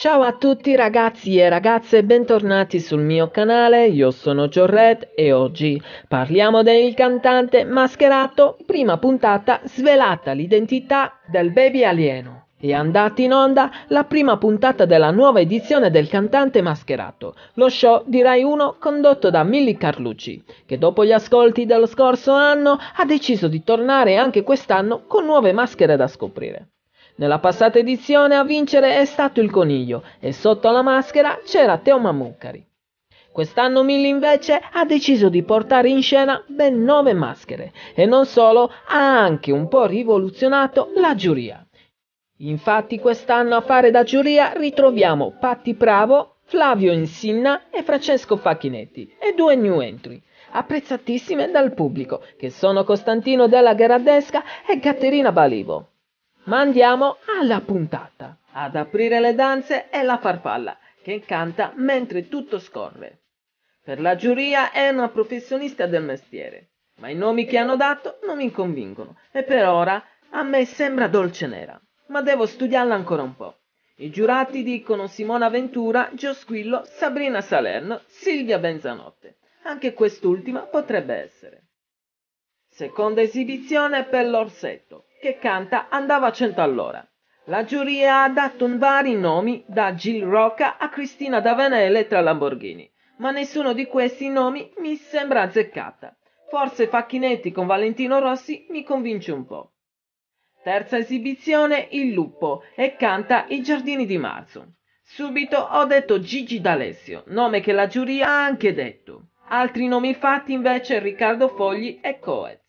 Ciao a tutti ragazzi e ragazze, bentornati sul mio canale, io sono Giorret e oggi parliamo del cantante mascherato, prima puntata svelata l'identità del baby alieno. È andata in onda la prima puntata della nuova edizione del Cantante Mascherato, lo show di Rai 1 condotto da Milly Carlucci, che dopo gli ascolti dello scorso anno ha deciso di tornare anche quest'anno con nuove maschere da scoprire. Nella passata edizione a vincere è stato il coniglio e sotto la maschera c'era Teoma Mammuccari. Quest'anno Milly invece ha deciso di portare in scena ben nove maschere e non solo, ha anche un po' rivoluzionato la giuria. Infatti quest'anno a fare da giuria ritroviamo Patti Pravo, Flavio Insinna e Francesco Facchinetti e due new entry, apprezzatissime dal pubblico, che sono Costantino della Gherardesca e Caterina Balivo. Ma andiamo alla puntata. Ad aprire le danze è la farfalla, che canta mentre tutto scorre. Per la giuria è una professionista del mestiere, ma i nomi che hanno dato non mi convincono e per ora a me sembra dolce nera, ma devo studiarla ancora un po'. I giurati dicono Simona Ventura, Gio Squillo, Sabrina Salerno, Silvia Benzanotte. Anche quest'ultima potrebbe essere. Seconda esibizione per l'orsetto, che canta Andava a 100 all'ora. La giuria ha dato vari nomi, da Jill Rocca a Cristina D'Avena e Elettra Lamborghini, ma nessuno di questi nomi mi sembra azzeccata. Forse Facchinetti con Valentino Rossi mi convince un po'. Terza esibizione, Il Lupo, e canta I Giardini di Marzo. Subito ho detto Gigi D'Alessio, nome che la giuria ha anche detto. Altri nomi fatti invece Riccardo Fogli e Coez.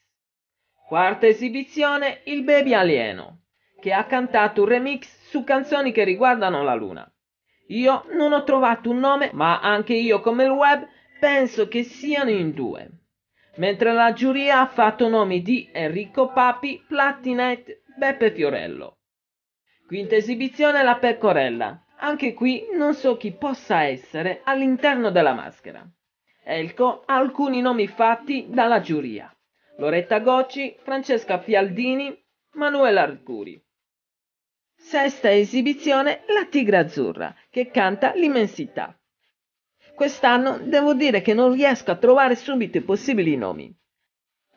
Quarta esibizione, il Baby Alieno, che ha cantato un remix su canzoni che riguardano la Luna. Io non ho trovato un nome, ma anche io come il web penso che siano in due. Mentre la giuria ha fatto nomi di Enrico Papi, Platinet, Beppe Fiorello. Quinta esibizione La Pecorella. Anche qui non so chi possa essere all'interno della maschera. Ecco alcuni nomi fatti dalla giuria. Loretta Gocci, Francesca Fialdini, Manuela Arcuri. Sesta esibizione La Tigra Azzurra, che canta L'immensità. Quest'anno devo dire che non riesco a trovare subito i possibili nomi.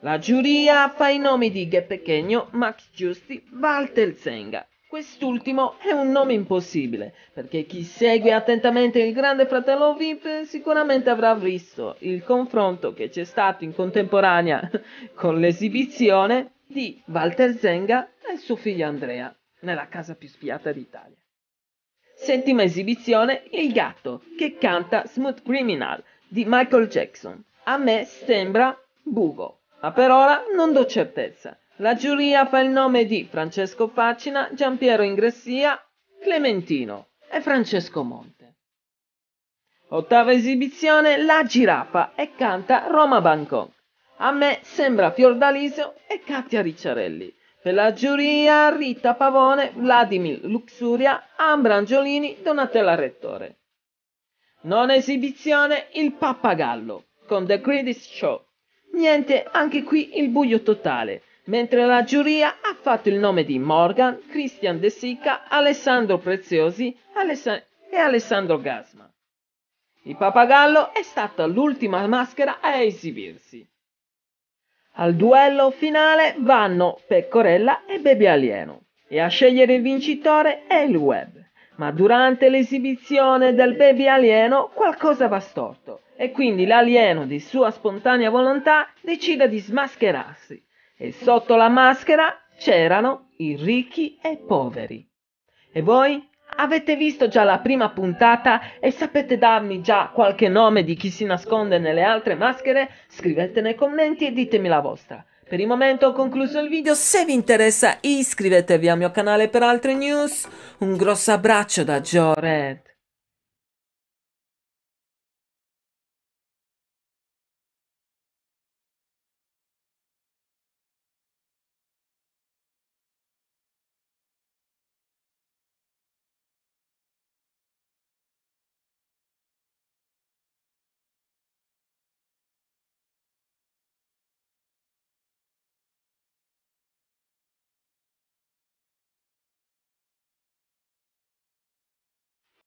La giuria fa i nomi di Ghe Pechegno, Max Giusti, Walter Zenga. Quest'ultimo è un nome impossibile, perché chi segue attentamente il Grande Fratello VIP sicuramente avrà visto il confronto che c'è stato in contemporanea con l'esibizione di Walter Zenga e suo figlio Andrea nella casa più spiata d'Italia. Settima esibizione, Il gatto che canta Smooth Criminal di Michael Jackson. A me sembra bugo, ma per ora non do certezza. La giuria fa il nome di Francesco Faccina, Giampiero Ingressia, Clementino e Francesco Monte. Ottava esibizione La Giraffa e canta Roma Bangkok. A me sembra Fiordaliso e Katia Ricciarelli. Per la giuria Rita Pavone, Vladimir Luxuria, Ambra Angiolini, Donatella Rettore. Non esibizione Il Pappagallo con The Greatest Show. Niente, anche qui il buio totale mentre la giuria ha fatto il nome di Morgan, Christian De Sica, Alessandro Preziosi Alessa- e Alessandro Gasma. Il pappagallo è stata l'ultima maschera a esibirsi. Al duello finale vanno Pecorella e Baby Alieno e a scegliere il vincitore è il web. Ma durante l'esibizione del baby alieno qualcosa va storto e quindi l'alieno di sua spontanea volontà decide di smascherarsi e sotto la maschera c'erano i ricchi e i poveri. E voi? Avete visto già la prima puntata e sapete darmi già qualche nome di chi si nasconde nelle altre maschere? Scrivete nei commenti e ditemi la vostra. Per il momento ho concluso il video, se vi interessa iscrivetevi al mio canale per altre news. Un grosso abbraccio da Joe Red.